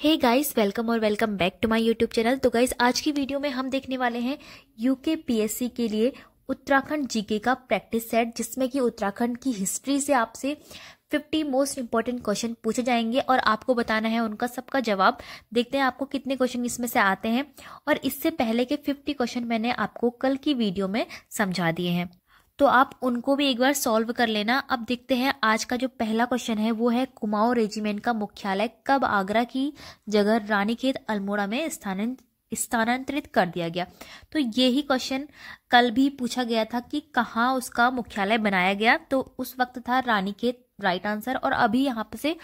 हे guys welcome और welcome back to my YouTube channel तो guys आज की वीडियो में हम देखने वाले हैं यूके पीएससी के लिए उत्तराखंड जीके का प्रैक्टिस सेट जिसमें कि उत्तराखंड की हिस्ट्री से आपसे 50 मोस्ट इंपॉर्टेंट क्वेश्चन पूछे जाएंगे और आपको बताना है उनका सबका जवाब देखते हैं आपको कितने क्वेश्चन इसमें से आते हैं और इससे पहले के 50 क्वेश्चन मैंने आपको कल की वीडियो में समझा दिए हैं तो आप उनको भी एक बार सॉल्व कर लेना अब देखते हैं आज का जो पहला क्वेश्चन है वो है कुमाऊं रेजिमेंट का मुख्यालय कब आगरा की जगह रानीखेत अल्मोड़ा में स्थानांतरित स्थानांतरित कर दिया गया तो यही क्वेश्चन कल भी पूछा गया था कि कहाँ उसका मुख्यालय बनाया गया तो उस वक्त था रानीखेत राइट आंसर और अभी यहाँ पर से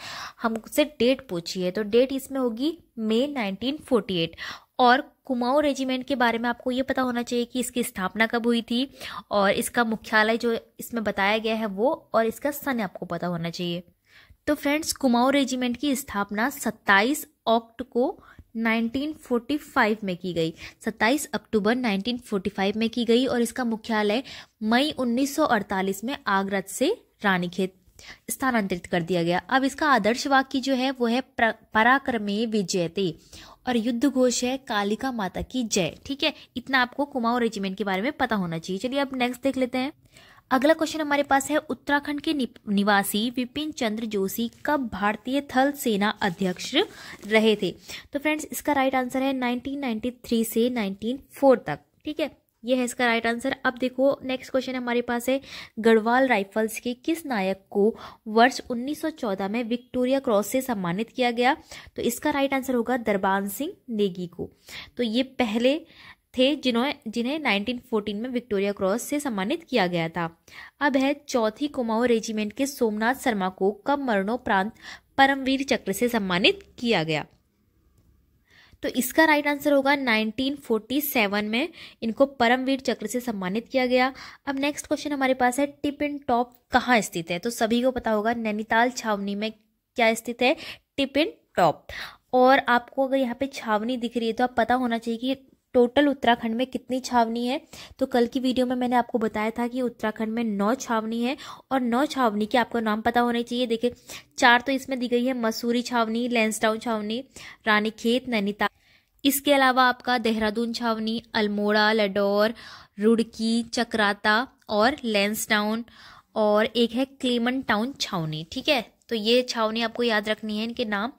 हमसे डेट पूछी है तो डेट इसमें होगी मई 1948 और कुमाऊ रेजिमेंट के बारे में आपको ये पता होना चाहिए कि इसकी स्थापना कब हुई थी और इसका मुख्यालय जो इसमें बताया गया है वो और इसका सन आपको पता होना चाहिए तो फ्रेंड्स कुमाऊ रेजिमेंट की स्थापना 27 ऑक्ट को 1945 में की गई 27 अक्टूबर 1945 में की गई और इसका मुख्यालय मई 1948 में आगरा से रानीखेत स्थानांतरित कर दिया गया अब इसका आदर्श वाक्य जो है वो है पराक्रमे विजयते और युद्ध घोष है कालिका माता की जय ठीक है इतना आपको कुमाऊं रेजिमेंट के बारे में पता होना चाहिए चलिए अब नेक्स्ट देख लेते हैं अगला क्वेश्चन हमारे पास है उत्तराखंड के निवासी विपिन चंद्र जोशी कब भारतीय थल सेना अध्यक्ष रहे थे तो फ्रेंड्स इसका राइट आंसर है 1993 से 1904 तक ठीक है यह है इसका राइट आंसर अब देखो नेक्स्ट क्वेश्चन हमारे पास है गढ़वाल राइफल्स के किस नायक को वर्ष 1914 में विक्टोरिया क्रॉस से सम्मानित किया गया तो इसका राइट आंसर होगा दरबान सिंह नेगी को तो ये पहले थे जिन्होंने जिन्हें 1914 में विक्टोरिया क्रॉस से सम्मानित किया गया था अब है चौथी कुमाऊं रेजिमेंट के सोमनाथ शर्मा को कब मरणोपरांत परमवीर चक्र से सम्मानित किया गया तो इसका राइट आंसर होगा 1947 में इनको परमवीर चक्र से सम्मानित किया गया अब नेक्स्ट क्वेश्चन हमारे पास है टिपिन टॉप कहाँ स्थित है तो सभी को पता होगा नैनीताल छावनी में क्या स्थित है टिपिन टॉप और आपको अगर यहाँ पे छावनी दिख रही है तो आप पता होना चाहिए कि टोटल उत्तराखंड में कितनी छावनी है तो कल की वीडियो में मैंने आपको बताया था कि उत्तराखंड में नौ छावनी है और नौ छावनी के आपको नाम पता होने चाहिए देखिए चार तो इसमें दी गई है मसूरी छावनी लेंसडाउन छावनी रानीखेत नैनीताल इसके अलावा आपका देहरादून छावनी अल्मोड़ा लडोर रुड़की चक्राता और लेंसडाउन और एक है क्लेमन टाउन छावनी ठीक है तो ये छावनी आपको याद रखनी है इनके नाम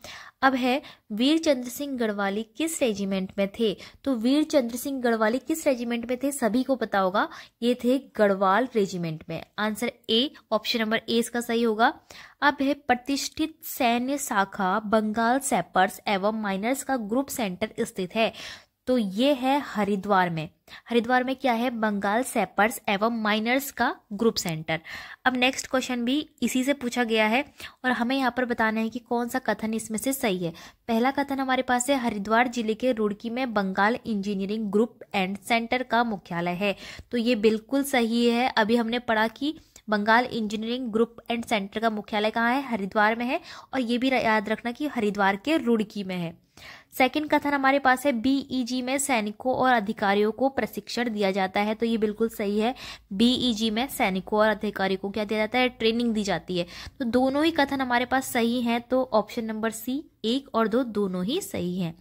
अब है वीर चंद्र सिंह गढ़वाली किस रेजिमेंट में थे तो वीर चंद्र सिंह गढ़वाली किस रेजिमेंट में थे सभी को पता होगा ये थे गढ़वाल रेजिमेंट में answer A option number A इसका सही होगा अब है प्रतिष्ठित सैन्य शाखा बंगाल सेपर्स एवं माइनर्स का ग्रुप सेंटर स्थित है तो ये है हरिद्वार में हरिद्वार में क्या है बंगाल सेपर्स एवं माइनर्स का ग्रुप सेंटर अब नेक्स्ट क्वेश्चन भी इसी से पूछा गया है और हमें यहाँ पर बताना है कि कौन सा कथन इसमें से सही है पहला कथन हमारे पास है हरिद्वार जिले के रुड़की में Bengal engineering group and centre का मुख्यालय है तो ये बिल्कुल सही है अभी हमने पढ़ा कि Bengal engineering group and centre का मुख्यालय कहाँ है हरिद्वार में है और ये भी याद रखना कि हरिद्वार के रुड़की में है सेकंड कथन हमारे पास है बीईजी e में सैनिकों और अधिकारियों को प्रशिक्षण दिया जाता है तो ये बिल्कुल सही है बीईजी e में सैनिकों और अधिकारियों को क्या दिया जाता है ट्रेनिंग दी जाती है तो दोनों ही कथन हमारे पास सही हैं तो ऑप्शन नंबर सी एक और दो दोनों ही सही हैं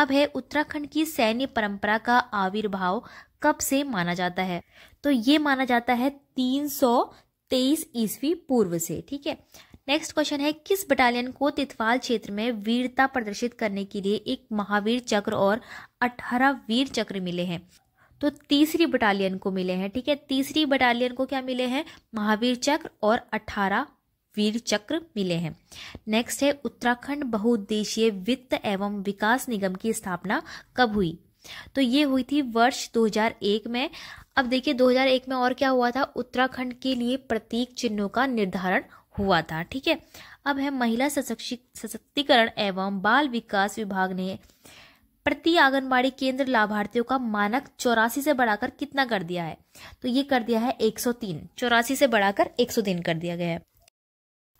अब है उत्तराखंड की सैन्य परंपरा का आविर्भाव कब से माना जाता है तो ये माना जाता है तीन सौ तेईस ईस्वी पूर्व से ठीक है नेक्स्ट क्वेश्चन है किस बटालियन को तितवाल क्षेत्र में वीरता प्रदर्शित करने के लिए एक महावीर चक्र और अठारह वीर चक्र मिले हैं तो तीसरी बटालियन को मिले हैं ठीक है तीसरी बटालियन को क्या मिले हैं महावीर चक्र और अठारह वीर चक्र मिले हैं नेक्स्ट है उत्तराखंड बहुउद्देशीय वित्त एवं विकास निगम की स्थापना कब हुई तो ये हुई थी वर्ष 2001 में अब देखिए 2001 में और क्या हुआ था उत्तराखंड के लिए प्रतीक चिन्हों का निर्धारण हुआ था ठीक है अब है महिला सशक्तिकरण एवं बाल विकास विभाग ने प्रति आंगनबाड़ी केंद्र लाभार्थियों का मानक चौरासी से बढ़ाकर कितना कर दिया है तो ये कर दिया है 103 चौरासी से बढ़ाकर 103 कर दिया गया है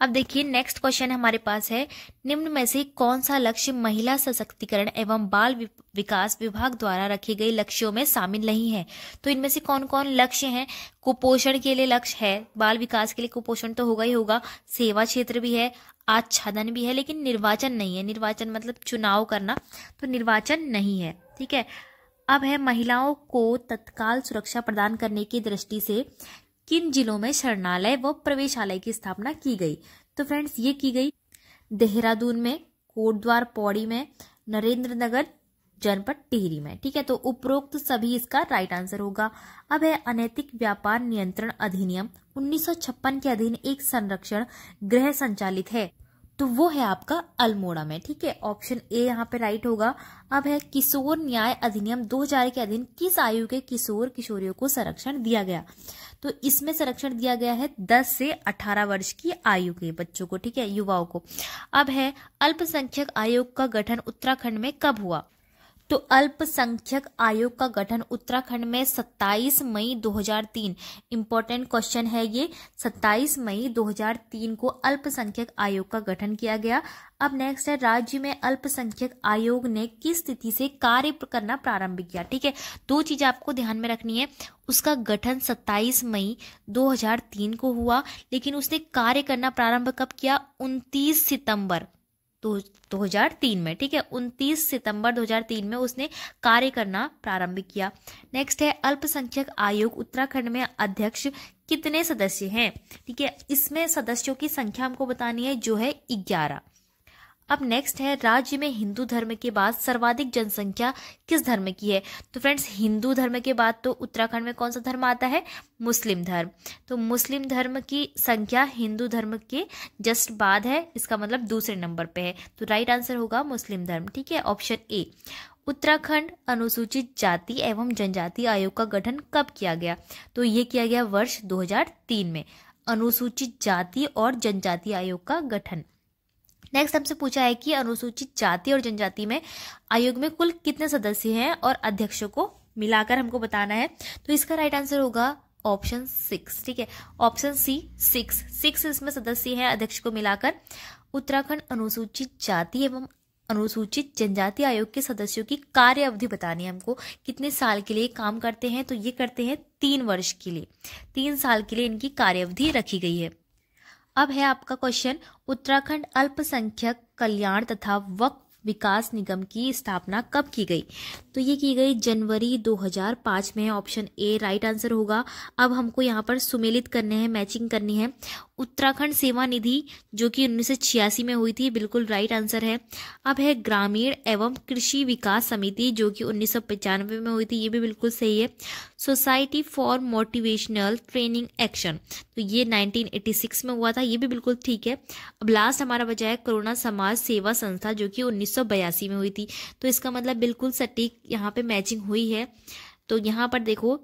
अब देखिए नेक्स्ट क्वेश्चन हमारे पास है निम्न में से कौन सा लक्ष्य महिला सशक्तिकरण एवं बाल विकास विभाग द्वारा रखे गए लक्ष्यों में शामिल नहीं है तो इनमें से कौन कौन लक्ष्य हैं कुपोषण के लिए लक्ष्य है बाल विकास के लिए कुपोषण तो होगा ही होगा सेवा क्षेत्र भी है आच्छादन भी है लेकिन निर्वाचन नहीं है निर्वाचन मतलब चुनाव करना तो निर्वाचन नहीं है ठीक है अब है महिलाओं को तत्काल सुरक्षा प्रदान करने की दृष्टि से किन जिलों में शरणालय व प्रवेशालय की स्थापना की गई तो फ्रेंड्स ये की गई देहरादून में कोटद्वार पौड़ी में नरेंद्र नगर जनपद टिहरी में ठीक है तो उपरोक्त सभी इसका राइट आंसर होगा अब है अनैतिक व्यापार नियंत्रण अधिनियम 1956 के अधीन एक संरक्षण गृह संचालित है तो वो है आपका अल्मोड़ा में ठीक है ऑप्शन ए यहाँ पे राइट होगा अब है किशोर न्याय अधिनियम 2000 के अधीन किस आयु के किशोर किशोरियों को संरक्षण दिया गया तो इसमें संरक्षण दिया गया है 10 से 18 वर्ष की आयु के बच्चों को ठीक है युवाओं को अब है अल्पसंख्यक आयोग का गठन उत्तराखंड में कब हुआ तो अल्पसंख्यक आयोग का गठन उत्तराखंड में 27 मई 2003 इंपॉर्टेंट क्वेश्चन है ये 27 मई 2003 को अल्पसंख्यक आयोग का गठन किया गया अब नेक्स्ट है राज्य में अल्पसंख्यक आयोग ने किस स्थिति से कार्य करना प्रारंभ किया ठीक है दो चीजें आपको ध्यान में रखनी है उसका गठन 27 मई 2003 को हुआ लेकिन उसने कार्य करना प्रारंभ कब किया 29 सितंबर 2003 में ठीक है 29 सितंबर 2003 में उसने कार्य करना प्रारंभ किया नेक्स्ट है अल्पसंख्यक आयोग उत्तराखंड में अध्यक्ष कितने सदस्य हैं ठीक है इसमें सदस्यों की संख्या हमको बतानी है जो है ग्यारह अब नेक्स्ट है राज्य में हिंदू धर्म के बाद सर्वाधिक जनसंख्या किस धर्म की है तो फ्रेंड्स हिंदू धर्म के बाद तो उत्तराखंड में कौन सा धर्म आता है मुस्लिम धर्म तो मुस्लिम धर्म की संख्या हिंदू धर्म के जस्ट बाद है इसका मतलब दूसरे नंबर पे है तो राइट आंसर होगा मुस्लिम धर्म ठीक है ऑप्शन ए उत्तराखंड अनुसूचित जाति एवं जनजाति आयोग का गठन कब किया गया तो ये किया गया वर्ष दो में अनुसूचित जाति और जनजाति आयोग का गठन नेक्स्ट हमसे पूछा है कि अनुसूचित जाति और जनजाति में आयोग में कुल कितने सदस्य हैं और अध्यक्षों को मिलाकर हमको बताना है तो इसका राइट आंसर होगा ऑप्शन सिक्स ठीक है ऑप्शन सी सिक्स सिक्स इसमें सदस्य हैं अध्यक्ष को मिलाकर उत्तराखंड अनुसूचित जाति एवं अनुसूचित जनजाति आयोग के सदस्यों की कार्य अवधि बतानी है हमको कितने साल के लिए काम करते हैं तो ये करते हैं तीन वर्ष के लिए तीन साल के लिए इनकी कार्य अवधि रखी गई है अब है आपका क्वेश्चन उत्तराखंड अल्पसंख्यक कल्याण तथा वक्फ विकास निगम की स्थापना कब की गई तो ये की गई जनवरी 2005 में ऑप्शन ए राइट आंसर होगा अब हमको यहाँ पर सुमेलित करने हैं मैचिंग करनी है उत्तराखंड सेवा निधि जो कि उन्नीस में हुई थी बिल्कुल राइट आंसर है अब है ग्रामीण एवं कृषि विकास समिति जो कि उन्नीस में हुई थी ये भी बिल्कुल सही है society for motivational training action तो ये 1986 में हुआ था ये भी बिल्कुल ठीक है अब लास्ट हमारा बचा है कोरोना समाज सेवा संस्था जो कि उन्नीस में हुई थी तो इसका मतलब बिल्कुल सटीक यहाँ पे मैचिंग हुई है तो यहाँ पर देखो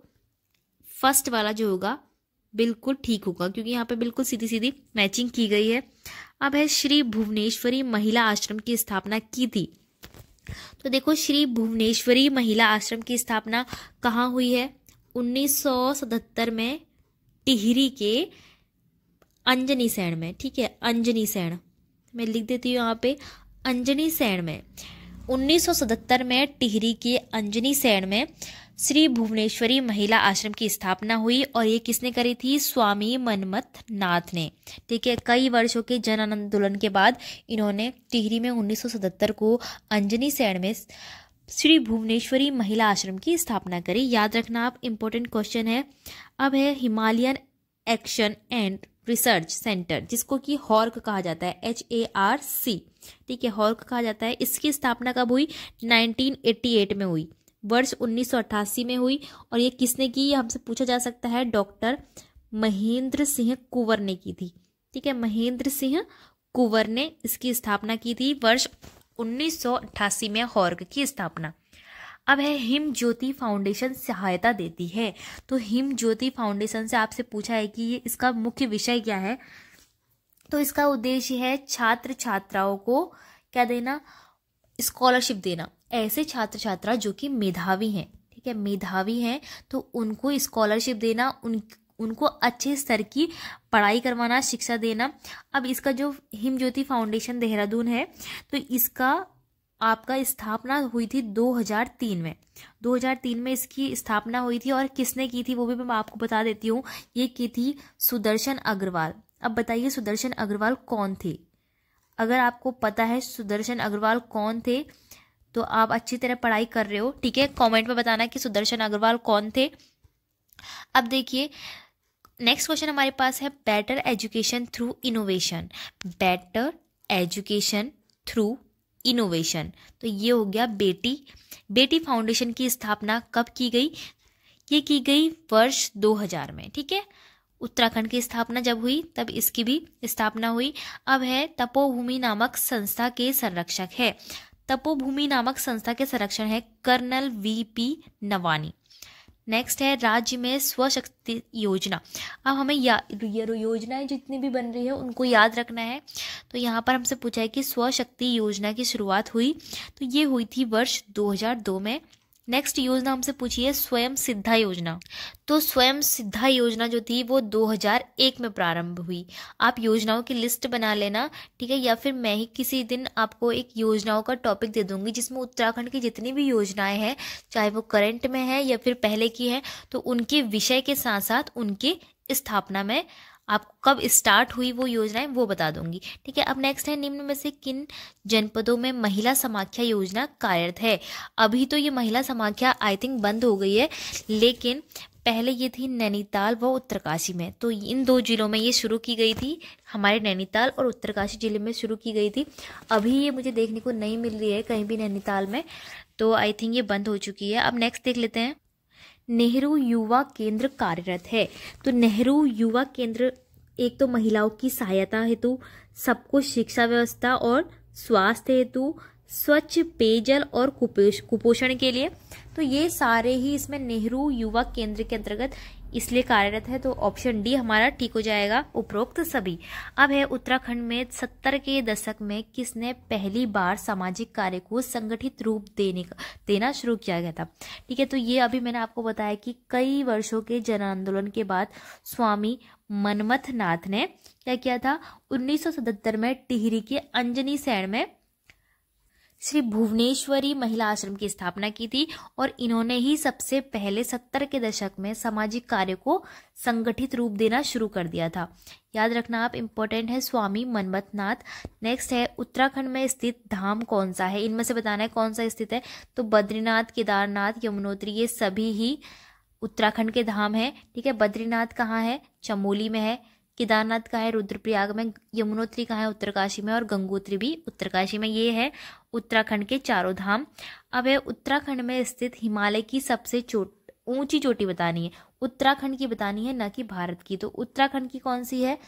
फर्स्ट वाला जो होगा बिल्कुल ठीक होगा क्योंकि यहाँ पे बिल्कुल सीधी सीधी मैचिंग की गई है अब है श्री भुवनेश्वरी महिला आश्रम की स्थापना की थी तो देखो श्री भुवनेश्वरी महिला आश्रम की स्थापना कहाँ हुई है 1977 में टिहरी के अंजनी सैण में ठीक है अंजनी सैण मैं लिख देती हूँ यहाँ पे अंजनी सैण में 1977 में टिहरी के अंजनी सैन में श्री भुवनेश्वरी महिला आश्रम की स्थापना हुई और ये किसने करी थी स्वामी मनमथ नाथ ने ठीक है कई वर्षों के जन आंदोलन के बाद इन्होंने टिहरी में 1977 को अंजनी सैन में श्री भुवनेश्वरी महिला आश्रम की स्थापना करी याद रखना आप इम्पोर्टेंट क्वेश्चन है अब है Himalayan action and research centre जिसको कि हॉर्क कहा जाता है एच ए आर सी ठीक है हॉर्क कहा जाता है इसकी स्थापना कब हुई 1988 में हुई वर्ष 1988 में हुई और ये किसने की ये हमसे पूछा जा सकता है डॉक्टर महेंद्र सिंह कुंवर ने की थी ठीक है महेंद्र सिंह कुंवर ने इसकी स्थापना की थी वर्ष 1988 में हॉर्क की स्थापना अब है हिम ज्योति फाउंडेशन सहायता देती है तो हिम ज्योति फाउंडेशन से आपसे पूछा है कि ये इसका मुख्य विषय क्या है तो इसका उद्देश्य है छात्र छात्राओं को क्या देना स्कॉलरशिप देना ऐसे छात्र छात्रा जो कि मेधावी हैं ठीक है मेधावी हैं तो उनको स्कॉलरशिप देना उन उनको अच्छे स्तर की पढ़ाई करवाना शिक्षा देना अब इसका जो हिम ज्योति फाउंडेशन देहरादून है तो इसका आपका स्थापना हुई थी 2003 में 2003 में इसकी स्थापना हुई थी और किसने की थी वो भी मैं आपको बता देती हूँ ये की थी सुदर्शन अग्रवाल अब बताइए सुदर्शन अग्रवाल कौन थे अगर आपको पता है सुदर्शन अग्रवाल कौन थे तो आप अच्छी तरह पढ़ाई कर रहे हो ठीक है कमेंट में बताना कि सुदर्शन अग्रवाल कौन थे अब देखिए नेक्स्ट क्वेश्चन हमारे पास है better education through innovation better education through innovation तो ये हो गया बेटी बेटी फाउंडेशन की स्थापना कब की गई ये की गई वर्ष 2000 में ठीक है उत्तराखंड की स्थापना जब हुई तब इसकी भी स्थापना हुई अब है तपोभूमि नामक संस्था के संरक्षक है तपोभूमि नामक संस्था के संरक्षण है colonel V P Nawani next है राज्य में स्वशक्ति योजना अब हमें या ये योजनाएं जितनी भी बन रही है उनको याद रखना है तो यहाँ पर हमसे पूछा है कि स्वशक्ति योजना की शुरुआत हुई तो ये हुई थी वर्ष 2002 में नेक्स्ट योजना हमसे पूछी है स्वयं सिद्धा योजना तो स्वयं सिद्धा योजना जो थी वो 2001 में प्रारंभ हुई आप योजनाओं की लिस्ट बना लेना ठीक है या फिर मैं ही किसी दिन आपको एक योजनाओं का टॉपिक दे दूंगी जिसमें उत्तराखंड की जितनी भी योजनाएं हैं चाहे वो करंट में है या फिर पहले की है तो उनके विषय के साथ साथ उनके स्थापना में आप कब स्टार्ट हुई वो योजनाएं वो बता दूंगी ठीक है अब नेक्स्ट है निम्न में से किन जनपदों में महिला समाख्या योजना कार्यरत है अभी तो ये महिला समाख्या आई थिंक बंद हो गई है लेकिन पहले ये थी नैनीताल व उत्तरकाशी में तो इन दो जिलों में ये शुरू की गई थी हमारे नैनीताल और उत्तरकाशी जिले में शुरू की गई थी अभी ये मुझे देखने को नहीं मिल रही है कहीं भी नैनीताल में तो आई थिंक ये बंद हो चुकी है अब नेक्स्ट देख लेते हैं नेहरू युवा केंद्र कार्यरत है तो नेहरू युवा केंद्र एक तो महिलाओं की सहायता हेतु सबको शिक्षा व्यवस्था और स्वास्थ्य हेतु स्वच्छ पेयजल और कुपोषण के लिए तो ये सारे ही इसमें नेहरू युवा केंद्र के अंतर्गत इसलिए कार्यरत है तो ऑप्शन डी हमारा ठीक हो जाएगा उपरोक्त सभी अब है उत्तराखंड में सत्तर के दशक में किसने पहली बार सामाजिक कार्य को संगठित रूप देने का देना शुरू किया गया था ठीक है तो ये अभी मैंने आपको बताया कि कई वर्षों के जन आंदोलन के बाद स्वामी मनमथ नाथ ने क्या किया था उन्नीस में टिहरी के अंजनी सैन में श्री भुवनेश्वरी महिला आश्रम की स्थापना की थी और इन्होंने ही सबसे पहले सत्तर के दशक में सामाजिक कार्य को संगठित रूप देना शुरू कर दिया था याद रखना आप इम्पोर्टेंट है स्वामी मनमथ नेक्स्ट है उत्तराखंड में स्थित धाम कौन सा है इनमें से बताना है कौन सा स्थित है तो बद्रीनाथ केदारनाथ यमुनोत्री ये सभी ही उत्तराखंड के धाम है ठीक है बद्रीनाथ कहाँ है चमोली में है केदारनाथ का है रुद्रप्रयाग में यमुनोत्री का है उत्तरकाशी में और गंगोत्री भी उत्तरकाशी में ये है उत्तराखंड के चारों धाम अब है उत्तराखंड में स्थित हिमालय की सबसे चोट ऊंची चोटी बतानी है उत्तराखंड की बतानी है ना कि भारत की तो उत्तराखंड की कौन सी है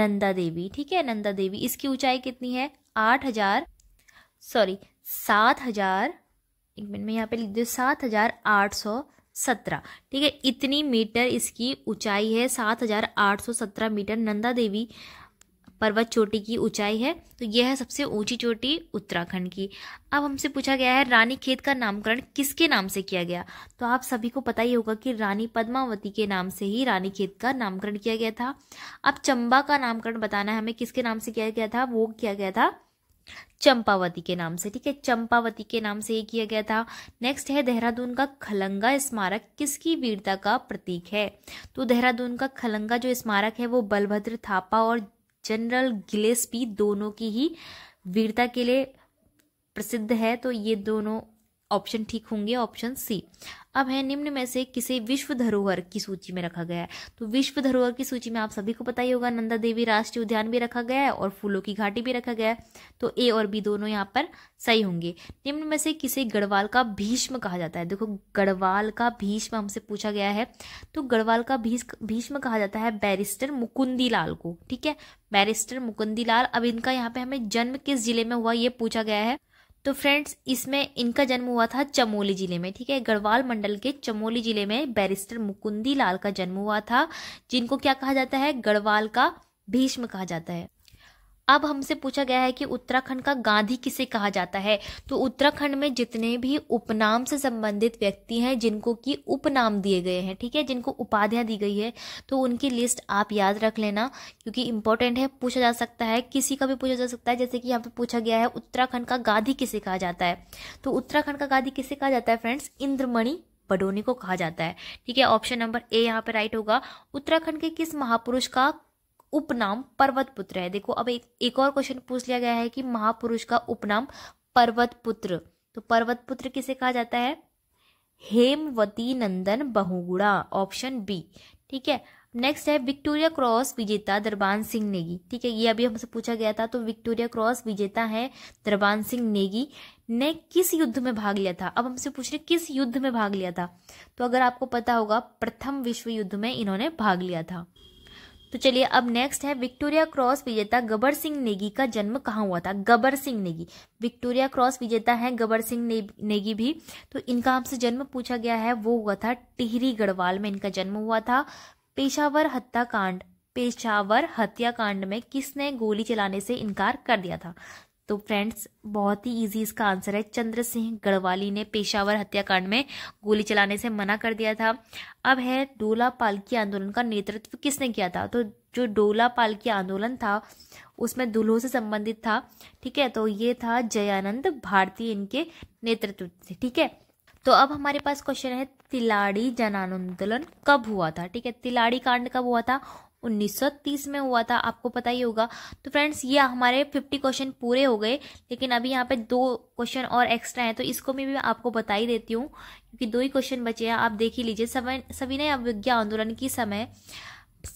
नंदा देवी ठीक है नंदा देवी इसकी ऊंचाई कितनी है आठ हजार सॉरी सात हजार एक मिनट में यहाँ पे लिख दो सात हजार आठ सौ सत्रह ठीक है इतनी मीटर इसकी ऊंचाई है सात हजार आठ सौ सत्रह मीटर नंदा देवी पर्वत चोटी की ऊंचाई है तो यह है सबसे ऊंची चोटी उत्तराखंड की अब हमसे पूछा गया है रानी खेत का नामकरण किसके नाम से किया गया तो आप सभी को पता ही होगा कि रानी पद्मावती के नाम से ही रानी खेत का नामकरण किया गया था अब चंबा का नामकरण बताना है हमें किसके नाम से किया गया था वो किया गया था चंपावती के नाम से ठीक है चंपावती के नाम से ये किया गया था नेक्स्ट है देहरादून का खलंगा स्मारक किसकी वीरता का प्रतीक है तो देहरादून का खलंगा जो स्मारक है वो बलभद्र थापा और जनरल गिलेस्पी दोनों की ही वीरता के लिए प्रसिद्ध है तो ये दोनों ऑप्शन ठीक होंगे ऑप्शन सी अब है निम्न में से किसे विश्व धरोहर की सूची में रखा गया है तो विश्व धरोहर की सूची में आप सभी को पता ही होगा नंदा देवी राष्ट्रीय उद्यान भी रखा गया है और फूलों की घाटी भी रखा गया है तो ए और बी दोनों यहाँ पर सही होंगे निम्न में से किसे गढ़वाल का भीष्म कहा जाता है देखो गढ़वाल का भीष्म हमसे पूछा गया है तो गढ़वाल का भीष्म कहा जाता है बैरिस्टर मुकुंदी को ठीक है बैरिस्टर मुकुंदी अब इनका यहाँ पे हमें जन्म किस जिले में हुआ ये पूछा गया है तो फ्रेंड्स इसमें इनका जन्म हुआ था चमोली जिले में ठीक है गढ़वाल मंडल के चमोली जिले में बैरिस्टर मुकुंदी लाल का जन्म हुआ था जिनको क्या कहा जाता है गढ़वाल का भीष्म कहा जाता है अब हमसे पूछा गया है कि उत्तराखंड का गांधी किसे कहा जाता है तो उत्तराखंड में जितने भी उपनाम से संबंधित व्यक्ति हैं जिनको कि उपनाम दिए गए हैं ठीक है जिनको उपाधियां दी गई है तो उनकी लिस्ट आप याद रख लेना क्योंकि इंपॉर्टेंट है पूछा जा सकता है किसी का भी पूछा जा सकता है जैसे कि यहाँ पे पूछा गया है उत्तराखंड का गांधी किसे कहा जाता है तो उत्तराखंड का गांधी किसे कहा जाता है फ्रेंड्स इंद्रमणि बडोनी को कहा जाता है ठीक है ऑप्शन नंबर ए यहाँ पे राइट होगा उत्तराखंड के किस महापुरुष का उपनाम पर्वत पुत्र है देखो अब एक एक और क्वेश्चन पूछ लिया गया है कि महापुरुष का उपनाम पर्वत पुत्र तो पर्वत पुत्र किसे कहा जाता है हेमवती नंदन बहुगुड़ा ऑप्शन बी ठीक है नेक्स्ट है विक्टोरिया क्रॉस विजेता दरबान सिंह नेगी ठीक है ये अभी हमसे पूछा गया था तो विक्टोरिया क्रॉस विजेता है दरबान सिंह नेगी ने किस युद्ध में भाग लिया था अब हमसे पूछ रहे किस युद्ध में भाग लिया था तो अगर आपको पता होगा प्रथम विश्व युद्ध में इन्होंने भाग लिया था तो चलिए अब नेक्स्ट है विक्टोरिया क्रॉस विजेता गबर सिंह नेगी का जन्म कहाँ हुआ था गबर सिंह नेगी विक्टोरिया क्रॉस विजेता है गबर सिंह नेगी भी तो इनका आपसे जन्म पूछा गया है वो हुआ था टिहरी गढ़वाल में इनका जन्म हुआ था पेशावर हत्याकांड पेशावर हत्याकांड में किसने गोली चलाने से इनकार कर दिया था तो फ्रेंड्स बहुत ही इजी इसका आंसर है चंद्र सिंह गढ़वाली ने पेशावर हत्याकांड में गोली चलाने से मना कर दिया था अब है डोला पालकी आंदोलन का नेतृत्व किसने किया था तो जो डोला पालकी आंदोलन था उसमें दुल्हों से संबंधित था ठीक है तो ये था जयानंद भारती इनके नेतृत्व से ठीक है तो अब हमारे पास क्वेश्चन है तिलाड़ी जन आंदोलन कब हुआ था ठीक है तिलाड़ी कांड कब हुआ था 1930 में हुआ था आपको पता ही होगा तो फ्रेंड्स ये हमारे 50 क्वेश्चन पूरे हो गए लेकिन अभी यहाँ पे दो क्वेश्चन और एक्स्ट्रा हैं तो इसको मैं भी आपको बता ही देती हूँ क्योंकि दो ही क्वेश्चन बचे हैं आप देख ही लीजिए सविनय अवज्ञा आंदोलन की समय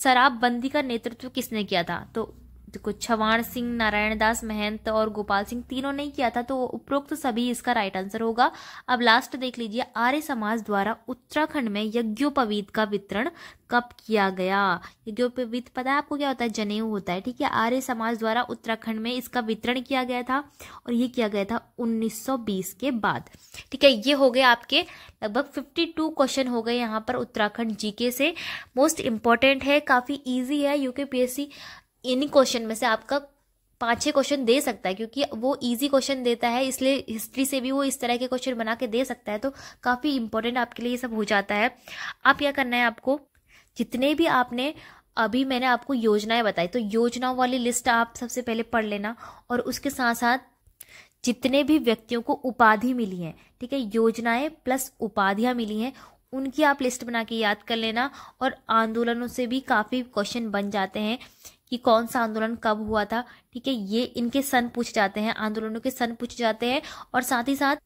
शराबबंदी का नेतृत्व किसने किया था तो देखो छवाण सिंह नारायण दास महंत और गोपाल सिंह तीनों ने किया था तो उपरोक्त सभी इसका राइट आंसर होगा अब लास्ट देख लीजिए आर्य समाज द्वारा उत्तराखंड में यज्ञोपवीत का वितरण कब किया गया यज्ञोपवीत पता है आपको क्या होता है जनेऊ होता है ठीक है आर्य समाज द्वारा उत्तराखंड में इसका वितरण किया गया था और ये किया गया था उन्नीस के बाद ठीक है ये हो गए आपके लगभग फिफ्टी क्वेश्चन हो गए यहाँ पर उत्तराखंड जीके से मोस्ट इंपॉर्टेंट है काफ़ी ईजी है यूके पीएससी इन्हीं क्वेश्चन में से आपका पाँच छः क्वेश्चन दे सकता है क्योंकि वो इजी क्वेश्चन देता है इसलिए हिस्ट्री से भी वो इस तरह के क्वेश्चन बना के दे सकता है तो काफ़ी इंपॉर्टेंट आपके लिए ये सब हो जाता है आप क्या करना है आपको जितने भी आपने अभी मैंने आपको योजनाएं बताई तो योजनाओं वाली लिस्ट आप सबसे पहले पढ़ लेना और उसके साथ साथ जितने भी व्यक्तियों को उपाधि मिली है ठीक है योजनाएं प्लस उपाधियां मिली हैं उनकी आप लिस्ट बना के याद कर लेना और आंदोलनों से भी काफ़ी क्वेश्चन बन जाते हैं कि कौन सा आंदोलन कब हुआ था ठीक है ये इनके सन पूछ जाते हैं आंदोलनों के सन पूछ जाते हैं और साथ ही साथ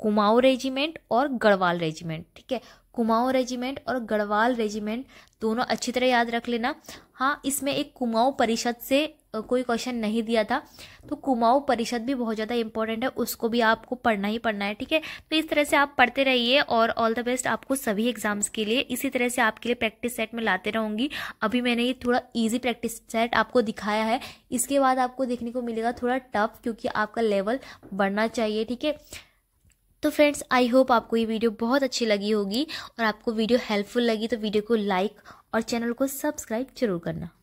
कुमाऊं रेजिमेंट और गढ़वाल रेजिमेंट ठीक है कुमाऊं रेजिमेंट और गढ़वाल रेजिमेंट दोनों अच्छी तरह याद रख लेना हाँ इसमें एक कुमाऊं परिषद से कोई क्वेश्चन नहीं दिया था तो कुमाऊ परिषद भी बहुत ज़्यादा इंपॉर्टेंट है उसको भी आपको पढ़ना ही पढ़ना है ठीक है तो इस तरह से आप पढ़ते रहिए और ऑल द बेस्ट आपको सभी एग्जाम्स के लिए इसी तरह से आपके लिए प्रैक्टिस सेट में लाते रहूँगी अभी मैंने ये थोड़ा ईजी प्रैक्टिस सेट आपको दिखाया है इसके बाद आपको देखने को मिलेगा थोड़ा टफ क्योंकि आपका लेवल बढ़ना चाहिए ठीक है तो फ्रेंड्स आई होप आपको ये वीडियो बहुत अच्छी लगी होगी और आपको वीडियो हेल्पफुल लगी तो वीडियो को लाइक और चैनल को सब्सक्राइब जरूर करना